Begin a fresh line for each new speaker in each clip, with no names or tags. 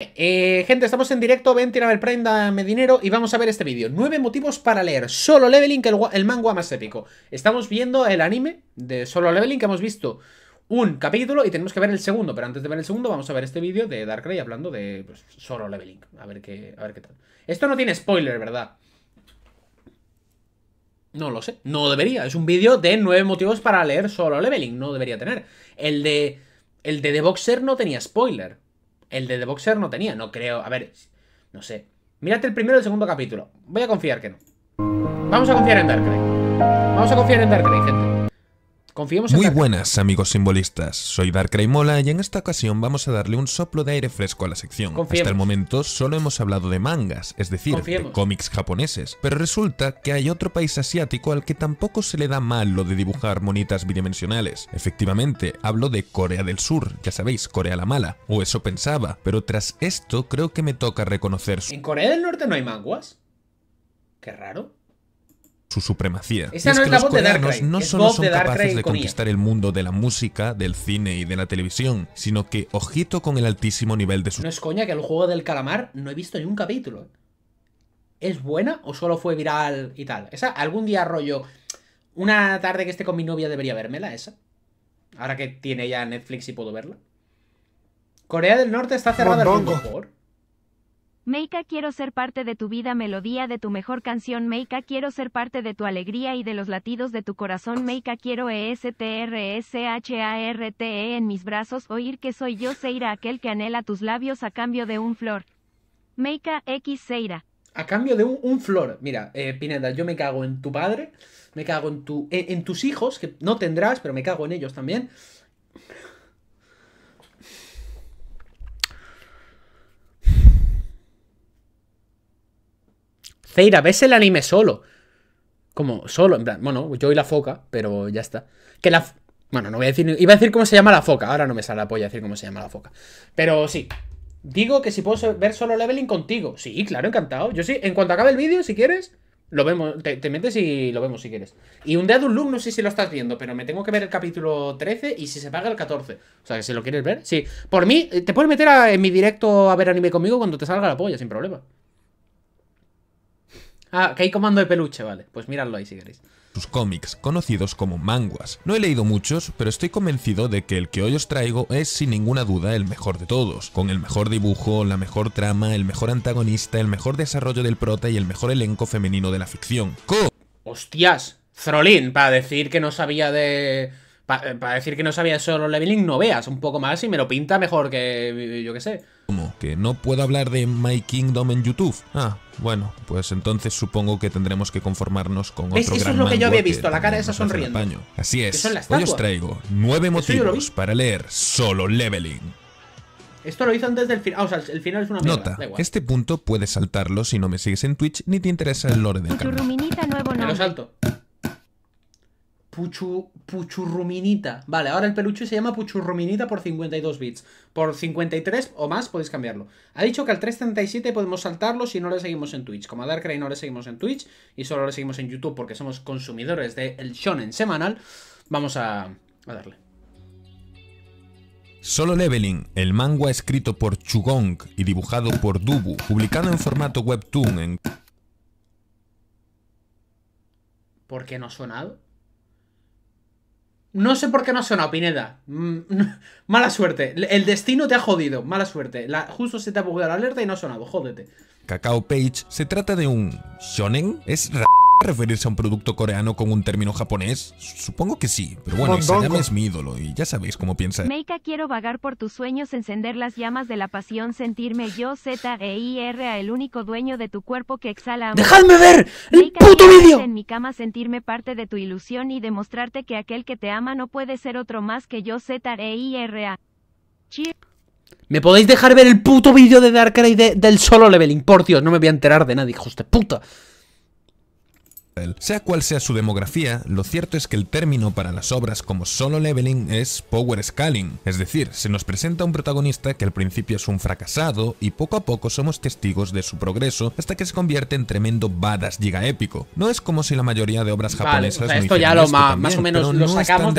Eh, gente, estamos en directo, ven, tirame el prenda, dame dinero y vamos a ver este vídeo. Nueve motivos para leer Solo Leveling, el, el manga más épico. Estamos viendo el anime de Solo Leveling, que hemos visto un capítulo y tenemos que ver el segundo. Pero antes de ver el segundo, vamos a ver este vídeo de Darkrai hablando de pues, Solo Leveling. A ver, qué, a ver qué tal. Esto no tiene spoiler, ¿verdad? No lo sé, no debería. Es un vídeo de nueve motivos para leer Solo Leveling, no debería tener. El de... El de The Boxer no tenía spoiler. El de The Boxer no tenía, no creo. A ver, no sé. Mírate el primero y el segundo capítulo. Voy a confiar que no. Vamos a confiar en Darkrai. Vamos a confiar en Darkrai, gente. Muy buenas
amigos simbolistas, soy Dark Mola y en esta ocasión vamos a darle un soplo de aire fresco a la sección. Hasta el momento solo hemos hablado de mangas, es decir, de cómics japoneses, pero resulta que hay otro país asiático al que tampoco se le da mal lo de dibujar monitas bidimensionales. Efectivamente, hablo de Corea del Sur, ya sabéis, Corea la mala, o eso pensaba, pero tras esto creo que me toca reconocer su... ¿En
Corea del Norte no hay manguas? Qué raro
su supremacía. Esa no es, la los de no solo son capaces de conquistar el mundo de la música, del cine y de la televisión, sino que ojito con el altísimo nivel de su... No
es coña que el juego del calamar no he visto ni un capítulo. ¿Es buena o solo fue viral y tal? Esa algún día rollo... Una tarde que esté con mi novia debería vermela esa. Ahora que tiene ya Netflix y puedo verla. Corea del Norte está cerrada el mundo por...
Meika quiero ser parte de tu vida, melodía de tu mejor canción, Meika quiero ser parte de tu alegría y de los latidos de tu corazón, Meika quiero E-S-T-R-E-S-H-A-R-T-E e e en mis brazos, oír que soy yo, Seira, aquel que anhela tus labios a cambio de un flor. Meika X Seira.
A cambio de un, flor. Mira, eh, Pineda, yo me cago en tu padre, me cago en, tu, eh, en tus hijos, que no tendrás, pero me cago en ellos también. Ves el anime solo. Como solo, en plan, bueno, yo y la foca, pero ya está. Que la... Bueno, no voy a decir... Iba a decir cómo se llama la foca, ahora no me sale la polla decir cómo se llama la foca. Pero sí, digo que si puedo ver solo leveling contigo. Sí, claro, encantado. Yo sí, en cuanto acabe el vídeo, si quieres, lo vemos. Te, metes y lo vemos si quieres. Y un día un look, no sé si lo estás viendo, pero me tengo que ver el capítulo 13 y si se paga el 14. O sea, que si lo quieres ver, sí. Por mí, eh, te puedes meter en mi directo a ver anime conmigo cuando te salga la polla, sin problema. Ah, que hay comando de peluche, vale. Pues míralo ahí si queréis.
Sus cómics, conocidos como manguas. No he leído muchos, pero estoy convencido de que el que hoy os traigo es sin ninguna duda el mejor de todos, con el mejor dibujo, la mejor trama, el mejor antagonista, el mejor desarrollo del prota y el mejor elenco femenino de la ficción. ¡Co!
¡Hostias! Frolin, para decir que no sabía de eh, para decir que no sabía solo leveling, no veas un poco más y me lo pinta mejor que yo que sé.
¿Cómo? ¿Que no puedo hablar de My Kingdom en YouTube? Ah, bueno, pues entonces supongo que tendremos que conformarnos con otro Eso es lo que yo había visto, la cara esa sonriendo. Así es, hoy os traigo nueve motivos para leer solo leveling.
Esto lo hizo antes del final. Ah, o sea, el final es una mierda. Nota, este
punto puedes saltarlo si no me sigues en Twitch ni te interesa el lore del
salto. Puchu, Puchurruminita. Vale, ahora el peluche se llama Puchurruminita por 52 bits. Por 53 o más podéis cambiarlo. Ha dicho que al 337 podemos saltarlo si no le seguimos en Twitch. Como a Darkrai no le seguimos en Twitch y solo le seguimos en YouTube porque somos consumidores del shonen semanal, vamos a, darle.
Solo Leveling, el manga escrito por Chugong y dibujado por Dubu, publicado en formato webtoon en...
¿Por qué no ha sonado? No sé por qué no ha sonado, Pineda. Mm, Mala suerte. El destino te ha jodido. Mala suerte. justo se te ha bugueado la alerta y no ha sonado. Jódete.
Cacao Page se trata de un shonen. Es referirse a un producto coreano con un término japonés? Supongo que sí, pero bueno, Isayama es mi ídolo y ya sabéis cómo piensa. Meika,
quiero vagar por tus sueños, encender las llamas de la pasión, sentirme yo, Z, E, I, R, a el único dueño de tu cuerpo que exhala. Amor. ¡Dejadme ver! ¡El Meika, puto vídeo! En mi cama, sentirme parte de tu ilusión y demostrarte que aquel que te ama no puede ser otro más que yo, Z, E, I, R, A.
¿Me podéis dejar ver el puto vídeo de Darkrai de, del solo leveling? Por Dios, no me voy a enterar de nadie, hijos de puta.
Sea cual sea su demografía, lo cierto es que el término para las obras como solo leveling es power scaling, es decir, se nos presenta un protagonista que al principio es un fracasado y poco a poco somos testigos de su progreso hasta que se convierte en tremendo badass épico, No es como si la mayoría de obras japonesas esto ya lo más o menos lo de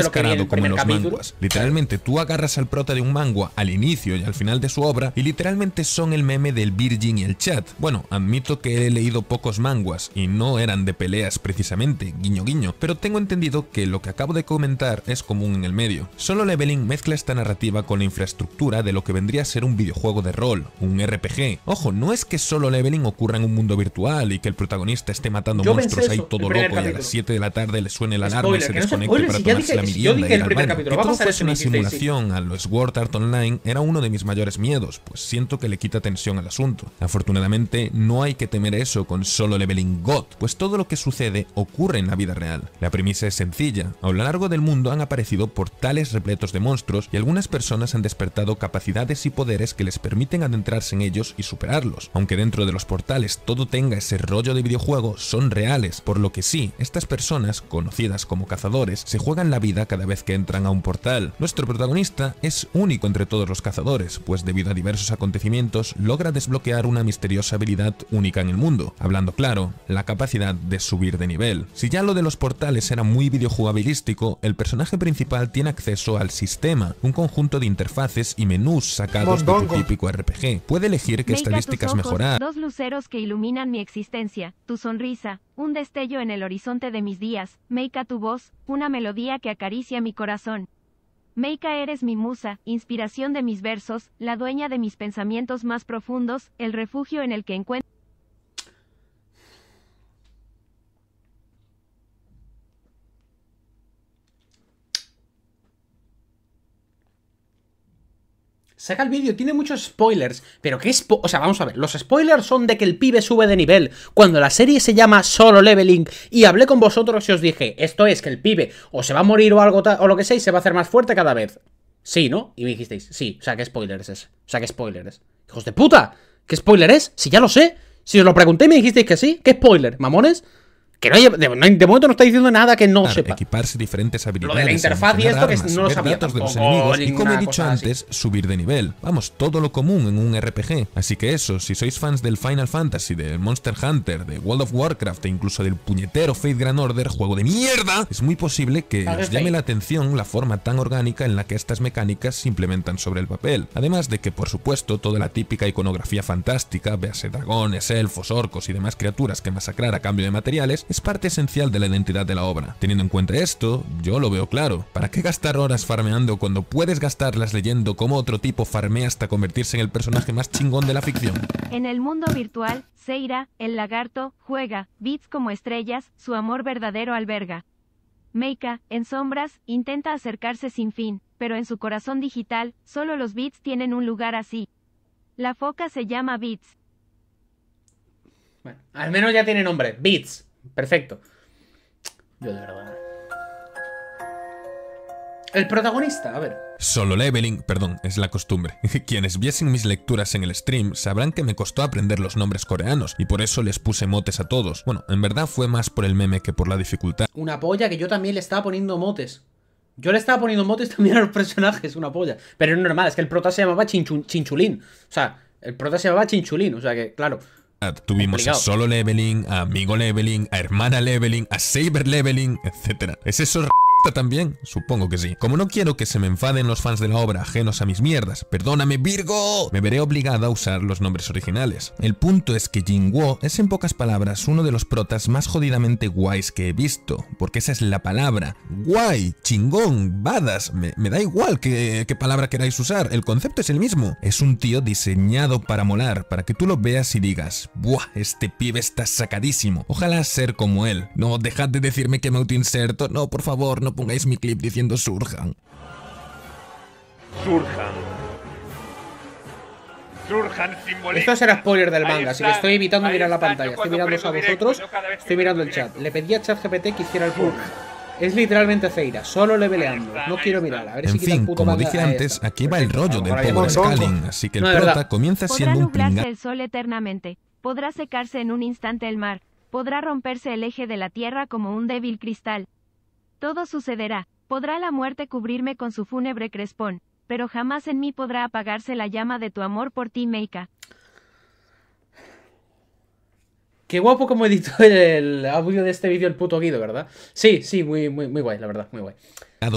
lo que como los Literalmente tú agarras al prota de un mangua al inicio y al final de su obra y literalmente son el meme del Virgin y el chat. Bueno, admito que he leído pocos manguas y no eran de peleas precisamente, guiño guiño, pero tengo entendido que lo que acabo de comentar es común en el medio. Solo Leveling mezcla esta narrativa con la infraestructura de lo que vendría a ser un videojuego de rol, un RPG. Ojo, no es que solo Leveling ocurra en un mundo virtual y que el protagonista esté matando monstruos ahí todo loco y a las 7 de la tarde le suene la alarma y se desconecte para tomarse dije, la mirienda y capítulo, Que todo fuese una simulación a los Sword Art Online era uno de mis mayores miedos, pues siento que le quita tensión al asunto. Afortunadamente, no hay que temer eso con solo Leveling God, pues todo lo que sucede ocurre en la vida real. La premisa es sencilla. A lo largo del mundo han aparecido portales repletos de monstruos y algunas personas han despertado capacidades y poderes que les permiten adentrarse en ellos y superarlos. Aunque dentro de los portales todo tenga ese rollo de videojuego, son reales, por lo que sí, estas personas, conocidas como cazadores, se juegan la vida cada vez que entran a un portal. Nuestro protagonista es único entre todos los cazadores, pues debido a diversos acontecimientos logra desbloquear una misteriosa habilidad única en el mundo. Hablando claro, la capacidad de su nivel. Si ya lo de los portales era muy videojugabilístico, el personaje principal tiene acceso al sistema, un conjunto de interfaces y menús sacados de tu típico RPG. Puede elegir qué estadísticas mejorar. Dos
luceros que iluminan mi existencia, tu sonrisa, un destello en el horizonte de mis días, Meika tu voz, una melodía que acaricia mi corazón. Meika eres mi musa, inspiración de mis versos, la dueña de mis pensamientos más profundos, el refugio en el que encuentro
Saca el vídeo, tiene muchos spoilers. Pero qué es O sea, vamos a ver, los spoilers son de que el pibe sube de nivel. Cuando la serie se llama Solo Leveling y hablé con vosotros y os dije, esto es que el pibe o se va a morir o algo o lo que sea y se va a hacer más fuerte cada vez. Sí, ¿no? Y me dijisteis, sí, o sea, ¿qué spoilers es? O sea, ¿qué spoilers ¡Hijos de puta! ¿Qué spoiler es? Si ya lo sé. Si os lo pregunté me dijisteis que sí, ¿qué spoiler? ¿Mamones? Que no de, momento no está diciendo nada que no sepa.
Equiparse diferentes habilidades. Lo de la interfaz y esto que no lo sabía de los enemigos, y como he dicho antes, subir de nivel. Vamos, todo lo común en un RPG. Así que eso, si sois fans del Final Fantasy, de Monster Hunter, de World of Warcraft e incluso del puñetero Fate Grand Order, juego de mierda, es muy posible que os llame la atención la forma tan orgánica en la que estas mecánicas se implementan sobre el papel. Además de que, por supuesto, toda la típica iconografía fantástica, véase dragones, elfos, orcos y demás criaturas que masacrar a cambio de materiales, es parte esencial de la identidad de la obra. Teniendo en cuenta esto, yo lo veo claro. ¿Para qué gastar horas farmeando cuando puedes gastarlas leyendo cómo otro tipo farmea hasta convertirse en el personaje más chingón de la ficción?
En el mundo virtual, Seira, el lagarto, juega, bits como estrellas, su amor verdadero alberga. Meika, en sombras, intenta acercarse sin fin, pero en su corazón digital, solo los bits tienen un lugar así. La foca se llama Beats.
Bueno, al menos ya tiene nombre, Bits. Perfecto. Yo de verdad. El protagonista, a ver.
Solo leveling, perdón, es la costumbre. Quienes viesen mis lecturas en el stream sabrán que me costó aprender los nombres coreanos y por eso les puse motes a todos. Bueno, en verdad fue más por el meme que por la dificultad.
Una polla que yo también le estaba poniendo motes. Yo le estaba poniendo motes también a los personajes, una polla. Pero es normal, es que el prota se llamaba Chinchulín. O sea, el prota se llamaba Chinchulín, o sea que, claro,
Ah, tuvimos a solo leveling, a amigo leveling, a hermana leveling, a saber leveling, etc. Es eso también? Supongo que sí. Como no quiero que se me enfaden los fans de la obra ajenos a mis mierdas, perdóname Virgo, me veré obligada a usar los nombres originales. El punto es que Jinguo es en pocas palabras uno de los protas más jodidamente guays que he visto, porque esa es la palabra. Guay, chingón, badas, me, da igual qué, qué palabra queráis usar, el concepto es el mismo. Es un tío diseñado para molar, para que tú lo veas y digas, ¡buah, este pibe está sacadísimo! Ojalá ser como él. No, dejad de decirme que me autoinserto, no, por favor, no no pongáis mi clip diciendo surjan. Surjan. Surjan simbolismo. Esto será
spoiler del manga, así que estoy evitando mirar la pantalla. Estoy mirando a vosotros, estoy mirando el chat. Le pedí a ChatGPT que hiciera el pulso. Es literalmente Zeira, solo leveleando. No quiero mirar, en fin, como dije antes,
aquí va el rollo del power scaling, así que el prota comienza siendo un pringa. el
sol eternamente, podrá secarse en un instante el mar, podrá romperse el eje de la Tierra como un débil cristal, todo sucederá, podrá la muerte cubrirme con su fúnebre crespón, pero jamás en mí podrá apagarse la llama de tu amor por ti, Meika.
Qué guapo como editó el, audio de este vídeo el puto Guido, ¿verdad? Sí, sí, muy, muy, muy guay, la verdad, muy guay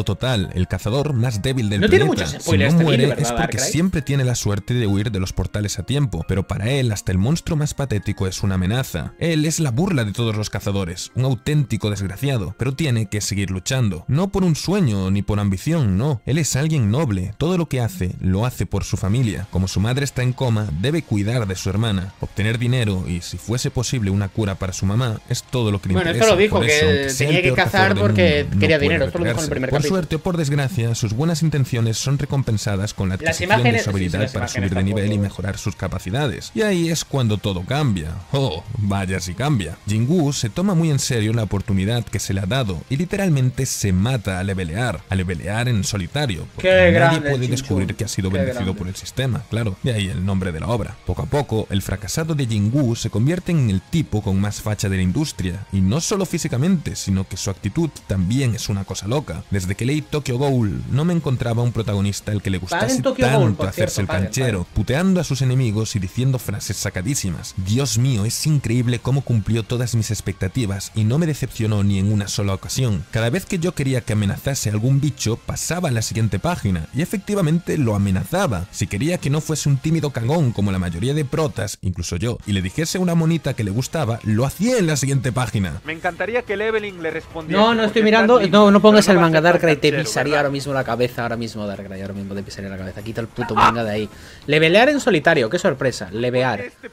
total, el cazador más débil del no planeta. si no este muere es porque siempre tiene la suerte de huir de los portales a tiempo, pero para él hasta el monstruo más patético es una amenaza. Él es la burla de todos los cazadores, un auténtico desgraciado, pero tiene que seguir luchando. No por un sueño ni por ambición, no. Él es alguien noble, todo lo que hace, lo hace por su familia. Como su madre está en coma, debe cuidar de su hermana, obtener dinero y, si fuese posible, una cura para su mamá, es todo lo que le bueno, lo dijo, que tenía que cazar porque quería dinero, esto lo dijo el primer por suerte o por desgracia, sus buenas intenciones son recompensadas con la adquisición de su habilidad para subir de nivel y mejorar sus capacidades. Y ahí es cuando todo cambia. Oh, vaya si cambia. Jingu se toma muy en serio la oportunidad que se le ha dado y literalmente se mata a levelear, A levelear en solitario. Porque nadie puede descubrir que ha sido bendecido por el sistema, claro. De ahí el nombre de la obra. Poco a poco, el fracasado de Jingu se convierte en el tipo con más facha de la industria, y no solo físicamente, sino que su actitud también es una cosa loca de que leí Tokyo Ghoul no me encontraba un protagonista al que le gustase tanto hacerse el canchero, puteando a sus enemigos y diciendo frases sacadísimas. Dios mío, es increíble cómo cumplió todas mis expectativas y no me decepcionó ni en una sola ocasión. Cada vez que yo quería que amenazase a algún bicho, pasaba a la siguiente página y efectivamente lo amenazaba. Si quería que no fuese un tímido cagón como la mayoría de protas, incluso yo, y le dijese una monita que le gustaba, lo hacía en la siguiente página. Me encantaría que Leveling le respondiera. No, no estoy mirando, no, no pongas el manga, Darkrai te pisaría ahora mismo la cabeza, ahora
mismo Darkrai, ahora mismo te pisaría la cabeza. Quita el puto manga de ahí. Levelear en solitario, qué sorpresa. Levear. Este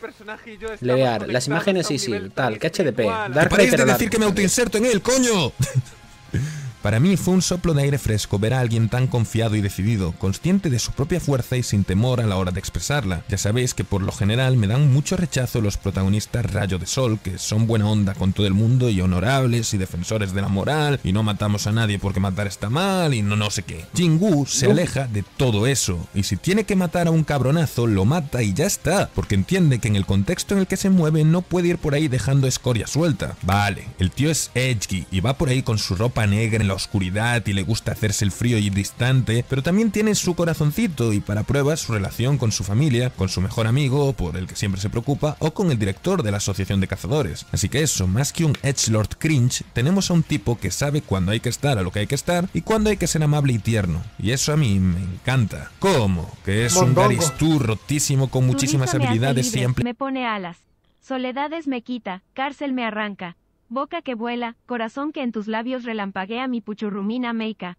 Levear. Las imágenes sí, sí, tal, que HDP. Darkrai, de decir que me
autoinserto en él, coño? Para mí fue un soplo de aire fresco ver a alguien tan confiado y decidido, consciente de su propia fuerza y sin temor a la hora de expresarla. Ya sabéis que por lo general me dan mucho rechazo los protagonistas Rayo de Sol, que son buena onda con todo el mundo y honorables y defensores de la moral, y no matamos a nadie porque matar está mal y no no sé qué. Jingu se aleja de todo eso, y si tiene que matar a un cabronazo, lo mata y ya está, porque entiende que en el contexto en el que se mueve no puede ir por ahí dejando escoria suelta. Vale, el tío es edgy y va por ahí con su ropa negra en la oscuridad y le gusta hacerse el frío y distante, pero también tiene su corazoncito y para pruebas su relación con su familia, con su mejor amigo, por el que siempre se preocupa, o con el director de la Asociación de Cazadores. Así que eso, más que un Edgelord cringe, tenemos a un tipo que sabe cuándo hay que estar a lo que hay que estar y cuándo hay que ser amable y tierno. Y eso a mí me encanta. ¿Cómo? Que es un Garistú rotísimo con muchísimas habilidades siempre. Me
pone alas. Soledades me quita, cárcel me arranca, boca que vuela, corazón que en tus labios relampaguea mi puchurrumina meika.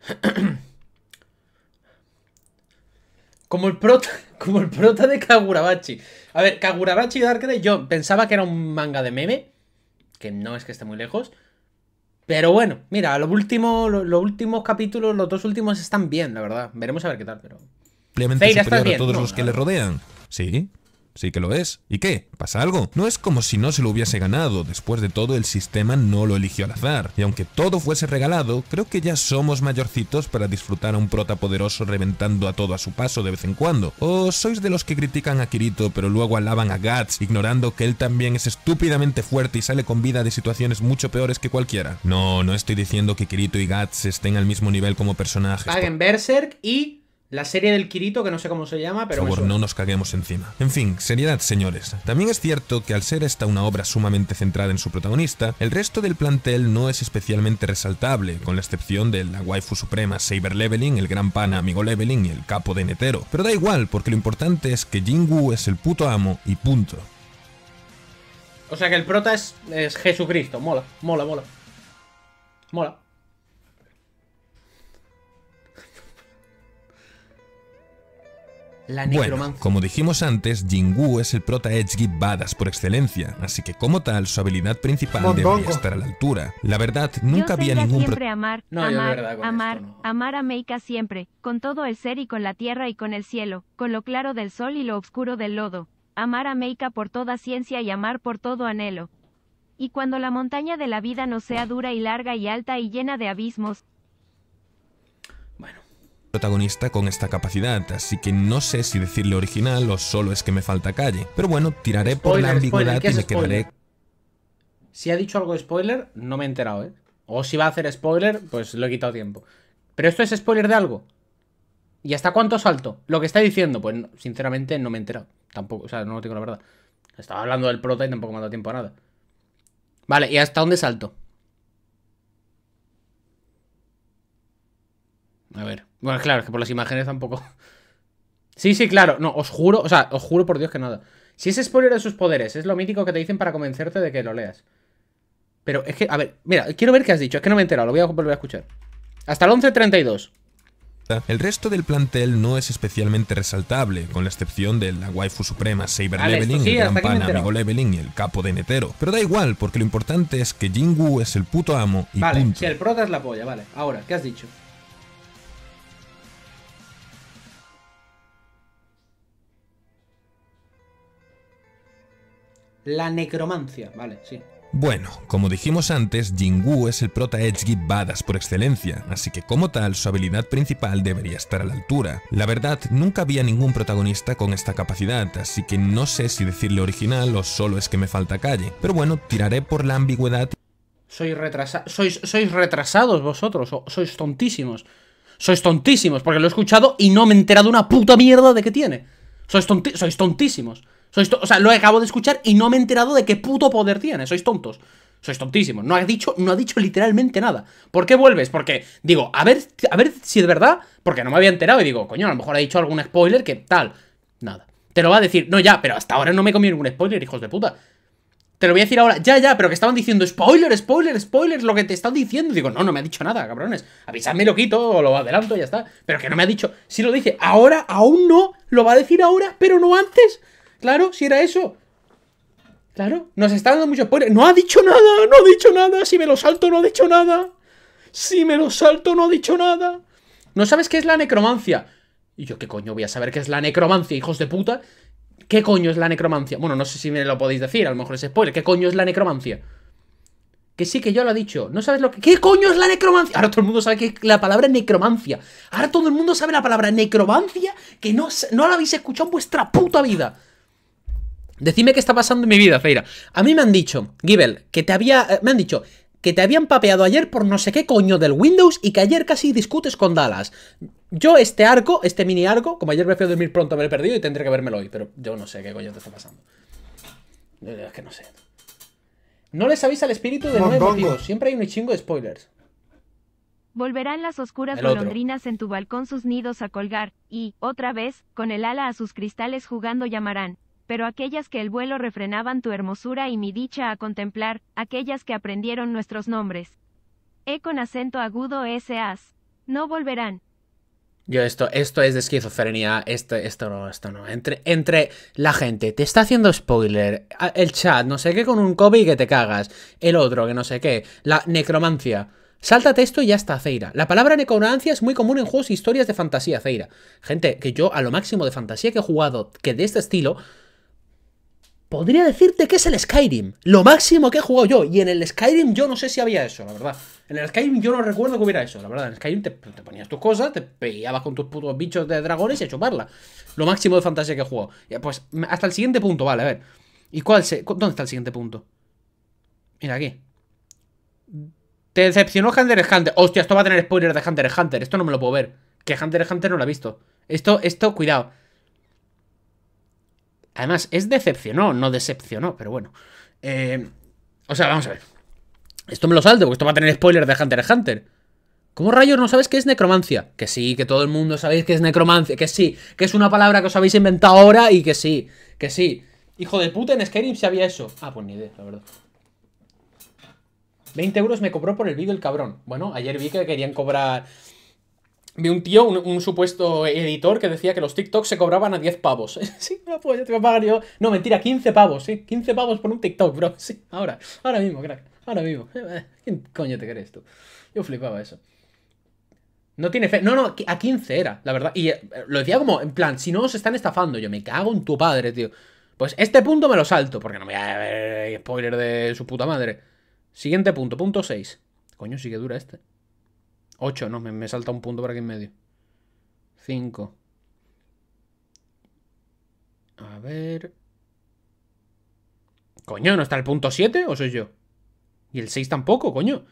Como el prota, como el prota de Kagurabachi. A ver, Kagurabachi Darkrai, yo pensaba que era un manga de meme, que no es que esté muy lejos. Pero bueno, mira, los últimos, los, últimos capítulos, los dos últimos están bien, la verdad. Veremos a ver qué tal, pero.
Superior a todos los que le rodean. Sí. Sí que lo es. ¿Y qué? ¿Pasa algo? No es como si no se lo hubiese ganado, después de todo el sistema no lo eligió al azar. Y aunque todo fuese regalado, creo que ya somos mayorcitos para disfrutar a un prota poderoso reventando a todo a su paso de vez en cuando. ¿O sois de los que critican a Kirito pero luego alaban a Guts, ignorando que él también es estúpidamente fuerte y sale con vida de situaciones mucho peores que cualquiera? No, no estoy diciendo que Kirito y Guts estén al mismo nivel como personajes. Paguen
Berserk y la serie del Kirito, que no sé cómo se llama, pero... Por no
nos caguemos encima. En fin, seriedad, señores. También es cierto que al ser esta una obra sumamente centrada en su protagonista, el resto del plantel no es especialmente resaltable, con la excepción de la waifu suprema Saber Leveling, el gran pana Amigo Leveling y el capo de Netero. Pero da igual, porque lo importante es que Jingu es el puto amo y punto.
O sea que el prota es, es Jesucristo, mola, mola, mola. Mola.
bueno,
como dijimos antes, Jingu es el prota Edge badass por excelencia, así que como tal, su habilidad principal debería estar a la altura. La verdad, nunca había ningún siempre
amar, amar, amar, amar a Meika siempre, con todo el ser y con la tierra y con el cielo, con lo claro del sol y lo oscuro del lodo. Amar a Meika por toda ciencia y amar por todo anhelo. Y cuando la montaña de la vida no sea dura y larga y alta y llena de abismos,
protagonista con esta capacidad, así que no sé si decirle original o solo es que me falta calle. Pero bueno, tiraré por la ambigüedad y me quedaré.
Si ha dicho algo spoiler, no me he enterado, ¿eh? O si va a hacer spoiler, pues lo he quitado tiempo. Pero esto es spoiler de algo. ¿Y hasta cuánto salto? Lo que está diciendo, pues sinceramente no me he enterado. Tampoco, o sea, no lo tengo la verdad. Estaba hablando del prota y tampoco me ha dado tiempo a nada. Vale, ¿y hasta dónde salto? A ver. Bueno, claro, es que por las imágenes tampoco. Sí, sí, claro. No, os juro, o sea, os juro por Dios que nada. Si es spoiler de sus poderes, es lo mítico que te dicen para convencerte de que lo leas. Pero es que, a ver, mira, quiero ver qué has dicho. Es que no me he enterado, lo voy a volver a escuchar. Hasta el 11.32.
El resto del plantel no es especialmente resaltable, con la excepción de la waifu suprema Saber Leveling, el gran Amigo Leveling y el capo de Netero. Pero da igual, porque lo importante es que Wu es el puto amo y Vale, si
el prota es la polla, vale. Ahora, ¿qué has dicho? La necromancia, vale, sí.
Bueno, como dijimos antes, Jingu es el prota Edge Badass por excelencia, así que como tal su habilidad principal debería estar a la altura. La verdad, nunca había ningún protagonista con esta capacidad, así que no sé si decirle original o solo es que me falta calle, pero bueno, tiraré por la ambigüedad. Sois, sois,
sois retrasados vosotros, o sois tontísimos. Sois tontísimos, porque lo he escuchado y no me he enterado una puta mierda de que tiene. sois tontísimos. Sois o sea, lo acabo de escuchar y no me he enterado de qué puto poder tiene. Sois tontos. Sois tontísimos. No ha dicho, no ha dicho literalmente nada. ¿Por qué vuelves? Porque, digo, a ver, a ver si es verdad, porque no me había enterado y digo, coño, a lo mejor ha dicho algún spoiler que tal. Nada. Te lo va a decir, no, ya, pero hasta ahora no me he comido ningún spoiler, hijos de puta. Te lo voy a decir ahora, ya, ya, pero que estaban diciendo spoiler, spoiler, spoiler, lo que te están diciendo. digo, no, no me ha dicho nada, cabrones. Avisadme, lo quito, o lo adelanto, ya está. Pero que no me ha dicho, Si lo dice ahora, aún no, lo va a decir ahora, pero no antes. Claro, si era eso. Claro, nos está dando mucho spoiler No ha dicho nada, no ha dicho nada. Si me lo salto, no ha dicho nada. Si me lo salto, no ha dicho nada. ¿No sabes qué es la necromancia? Y yo, ¿qué coño voy a saber qué es la necromancia, hijos de puta? ¿Qué coño es la necromancia? Bueno, no sé si me lo podéis decir, a lo mejor es spoiler. ¿Qué coño es la necromancia? Que sí, que yo lo he dicho. No sabes lo que. ¿Qué coño es la necromancia? Ahora todo el mundo sabe que la palabra necromancia. Ahora todo el mundo sabe la palabra necromancia que no, no la habéis escuchado en vuestra puta vida. Decime qué está pasando en mi vida, Feira. A mí me han dicho, Gibel, que te había... Eh, me han dicho que te habían papeado ayer por no sé qué coño del Windows y que ayer casi discutes con Dallas. Yo este arco, este mini arco, como ayer me fui a dormir pronto, me lo he perdido y tendré que vermelo hoy, pero yo no sé qué coño te está pasando. Es que no sé. No les avisa al espíritu de nuevo, tío Siempre hay un chingo de spoilers.
Volverán las oscuras golondrinas en tu balcón sus nidos a colgar, y, otra vez, con el ala a sus cristales jugando llamarán pero aquellas que el vuelo refrenaban tu hermosura y mi dicha a contemplar, aquellas que aprendieron nuestros nombres. E con acento agudo ese No volverán.
Yo, esto, esto es de esquizofrenia, esto, esto no, esto no. Entre, entre la gente, te está haciendo spoiler, el chat, no sé qué, con un copy que te cagas, el otro, que no sé qué, la necromancia. Sáltate esto y ya está, Zeira. La palabra necromancia es muy común en juegos e historias de fantasía, Zeira. Gente, que yo a lo máximo de fantasía que he jugado, que de este estilo, podría decirte que es el Skyrim. Lo máximo que he jugado yo. Y en el Skyrim yo no sé si había eso, la verdad. En el Skyrim yo no recuerdo que hubiera eso, la verdad. En el Skyrim te, ponías tus cosas, te peleabas con tus putos bichos de dragones y a chuparla. Lo máximo de fantasía que he jugado. Eh, pues hasta el siguiente punto, vale, a ver. ¿Y cuál se, dónde está el siguiente punto? Mira aquí. Te decepcionó Hunter x Hunter. Hostia, esto va a tener spoilers de Hunter x Hunter. Esto no me lo puedo ver. Que Hunter x Hunter no lo ha visto. Esto, esto, cuidado. Además, es decepcionó, no decepcionó, pero bueno. Eh, o sea, vamos a ver. Esto me lo salto, porque esto va a tener spoiler de Hunter x Hunter. ¿Cómo rayos no sabes qué es necromancia? Que sí, que todo el mundo sabéis que es necromancia, que sí, que es una palabra que os habéis inventado ahora y que sí, que sí. Hijo de puta, en Skyrim se había eso. Ah, pues ni idea, la verdad. 20 euros me cobró por el vídeo el cabrón. Bueno, ayer vi que querían cobrar Vi un tío, un, supuesto editor, que decía que los TikToks se cobraban a 10 pavos. sí, no, pues yo te voy a pagar yo. No, mentira, 15 pavos, sí. 15 pavos por un TikTok, bro. Sí, ahora, ahora mismo, crack. Ahora mismo. Eh, eh, ¿Quién coño te crees tú? Yo flipaba eso. No tiene fe. No, no, a 15 era, la verdad. Y eh, lo decía como, en plan, si no os están estafando, yo me cago en tu padre, tío. Pues este punto me lo salto, porque no me voy a ver spoiler de su puta madre. Siguiente punto, punto 6. Coño, sí que dura este. 8, no, me, me salta un punto por aquí en medio. 5. A ver. Coño, ¿no está el punto 7 o soy yo? Y el 6 tampoco, coño.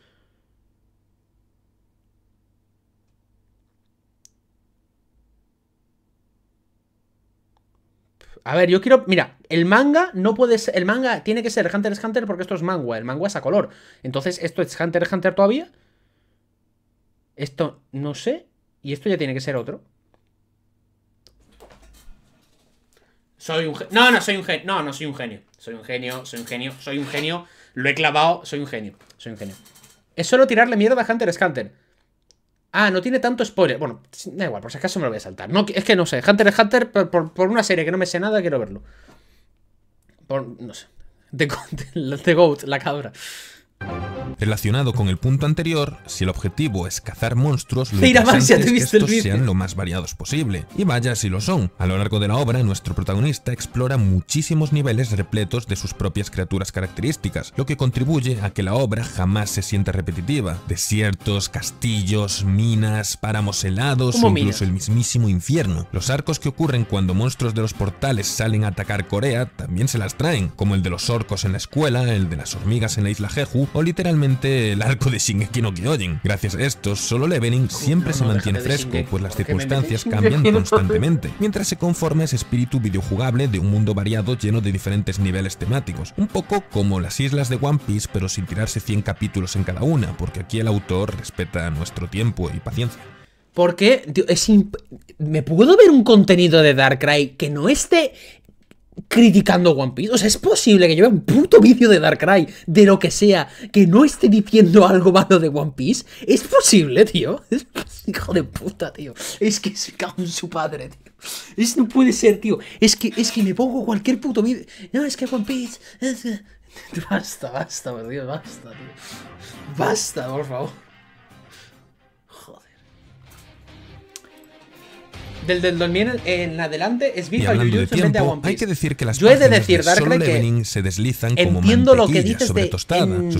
A ver, yo quiero. Mira, el manga no puede ser. El manga tiene que ser Hunter x Hunter porque esto es manga. El manga es a color. Entonces, ¿esto es Hunter x Hunter todavía? Esto no sé. Y esto ya tiene que ser otro. Soy un No, no, soy un genio. No, no, soy un genio. Soy un genio, soy un genio, soy un genio. Lo he clavado, soy un genio. Soy un genio. Es solo tirarle mierda a Hunter x Ah, no tiene tanto spoiler. Bueno, da igual, por si acaso me lo voy a saltar. No, es que no sé. Hunter x Hunter, por, una serie que no me sé nada, quiero verlo. Por, no sé. The, Goat, la cabra.
Relacionado con el punto anterior, si el objetivo es cazar monstruos, lo interesante es que estos sean lo más variados posible. Y vaya si lo son. A lo largo de la obra, nuestro protagonista explora muchísimos niveles repletos de sus propias criaturas características, lo que contribuye a que la obra jamás se sienta repetitiva. Desiertos, castillos, minas, páramos helados o incluso el mismísimo infierno. Los arcos que ocurren cuando monstruos de los portales salen a atacar Corea también se las traen, como el de los orcos en la escuela, el de las hormigas en la isla Jeju o literalmente el arco de Shingeki no Kyojin. Gracias a esto, solo Leveling siempre se mantiene fresco, pues las circunstancias cambian constantemente, mientras se conforma ese espíritu videojugable de un mundo variado lleno de diferentes niveles temáticos, un poco como las islas de One Piece, pero sin tirarse 100 capítulos en cada una, porque aquí el autor respeta nuestro tiempo y paciencia.
Porque es ¿Me puedo ver un contenido de Darkrai que no esté criticando One Piece. O sea, es posible que yo vea un puto vídeo de Darkrai, de lo que sea, que no esté diciendo algo malo de One Piece. Es posible, tío. Es hijo de puta, tío. Es que se cago en su padre, tío. Es, no puede ser, tío. Es que, es que me pongo cualquier puto vídeo. No, es que One Piece. Basta, basta, por Dios, basta, tío. Basta, por favor. Del, del 2000 en adelante es y a Hay que decir que las Yo he de decir, que se deslizan como entiendo lo que dices de, Sus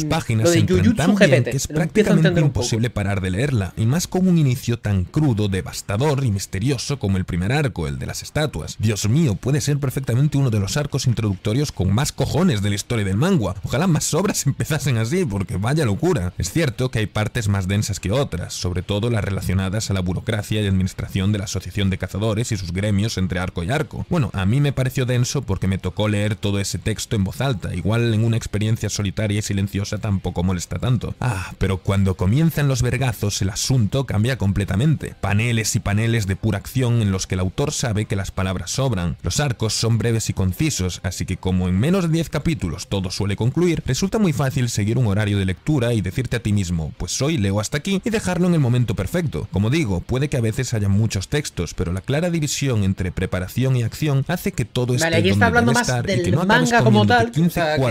páginas se de bien que es prácticamente imposible parar de leerla, y más con un inicio tan crudo, devastador y misterioso como el primer arco, el de las estatuas. Dios mío, puede ser perfectamente uno de los arcos introductorios con más cojones de la historia del manga. Ojalá más obras empezasen así, porque vaya locura. Es cierto que hay partes más densas que otras, sobre todo las relacionadas a la burocracia y administración de la asociación de cazadores y sus gremios entre arco y arco. Bueno, a mí me pareció denso porque me tocó leer todo ese texto en voz alta, igual en una experiencia solitaria y silenciosa tampoco molesta tanto. Ah, pero cuando comienzan los vergazos el asunto cambia completamente. Paneles y paneles de pura acción en los que el autor sabe que las palabras sobran. Los arcos son breves y concisos, así que como en menos de 10 capítulos todo suele concluir, resulta muy fácil seguir un horario de lectura y decirte a ti mismo, pues hoy leo hasta aquí y dejarlo en el momento perfecto. Como digo, puede que a veces haya muchos textos, pero la clara división entre preparación y acción hace que todo esté bien está donde hablando más estar y que no manga como tal,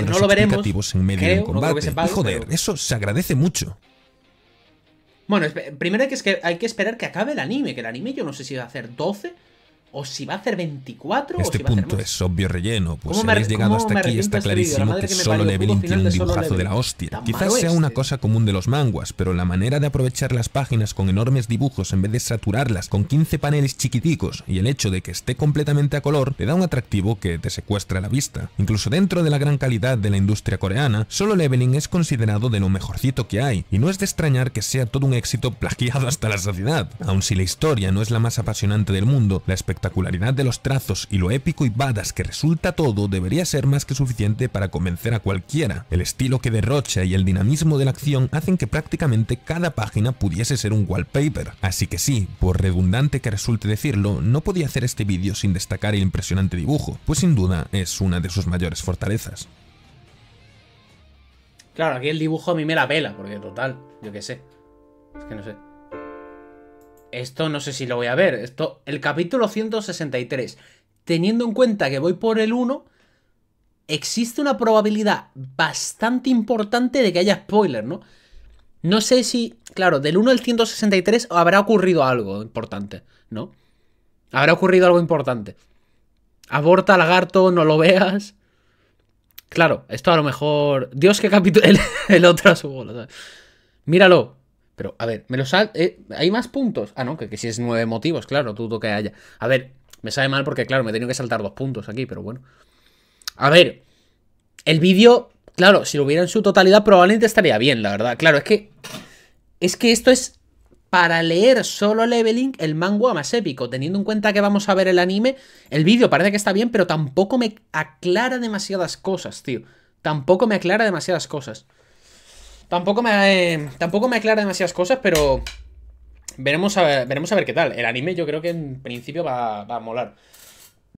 no lo veremos, en medio combate. joder, eso se agradece mucho.
Bueno, primero hay que, hay que esperar que acabe el anime, que el anime yo no sé si va a hacer 12 o si va a hacer 24 este punto
es obvio relleno pues si habéis llegado hasta aquí está este clarísimo que, solo Leveling tiene un dibujazo de, la hostia quizás sea una cosa común de los manguas pero la manera de aprovechar las páginas con enormes dibujos en vez de saturarlas con 15 paneles chiquiticos y el hecho de que esté completamente a color le da un atractivo que te secuestra la vista incluso dentro de la gran calidad de la industria coreana solo Leveling es considerado de lo mejorcito que hay y no es de extrañar que sea todo un éxito plagiado hasta la saciedad aun si la historia no es la más apasionante del mundo la expectativa la espectacularidad de los trazos y lo épico y badass que resulta todo debería ser más que suficiente para convencer a cualquiera. El estilo que derrocha y el dinamismo de la acción hacen que prácticamente cada página pudiese ser un wallpaper. Así que sí, por redundante que resulte decirlo, no podía hacer este vídeo sin destacar el impresionante dibujo, pues sin duda es una de sus mayores fortalezas.
Claro, aquí el dibujo a mí me la pela, porque total, yo qué sé. Es que no sé esto no sé si lo voy a ver. Esto, el capítulo 163. Teniendo en cuenta que voy por el 1, existe una probabilidad bastante importante de que haya spoiler, ¿no? No sé si, claro, del 1 al 163 habrá ocurrido algo importante, ¿no? Habrá ocurrido algo importante. Aborta lagarto, no lo veas. Claro, esto a lo mejor. Dios, qué capítulo. El, otro a su bola, Míralo, pero, a ver, me lo sal... Eh, ¿Hay más puntos? Ah, no, que, si es nueve motivos, claro, tú que haya. A ver, me sabe mal porque, claro, me he tenido que saltar dos puntos aquí, pero bueno. A ver, el vídeo, claro, si lo hubiera en su totalidad, probablemente estaría bien, la verdad. Claro, es que. Es que esto es para leer solo leveling el manga más épico. Teniendo en cuenta que vamos a ver el anime, el vídeo parece que está bien, pero tampoco me aclara demasiadas cosas, tío. Tampoco me aclara demasiadas cosas. Tampoco me, eh, tampoco me aclara demasiadas cosas, pero
veremos a, veremos a ver qué tal. El anime yo creo que en principio va, va a molar.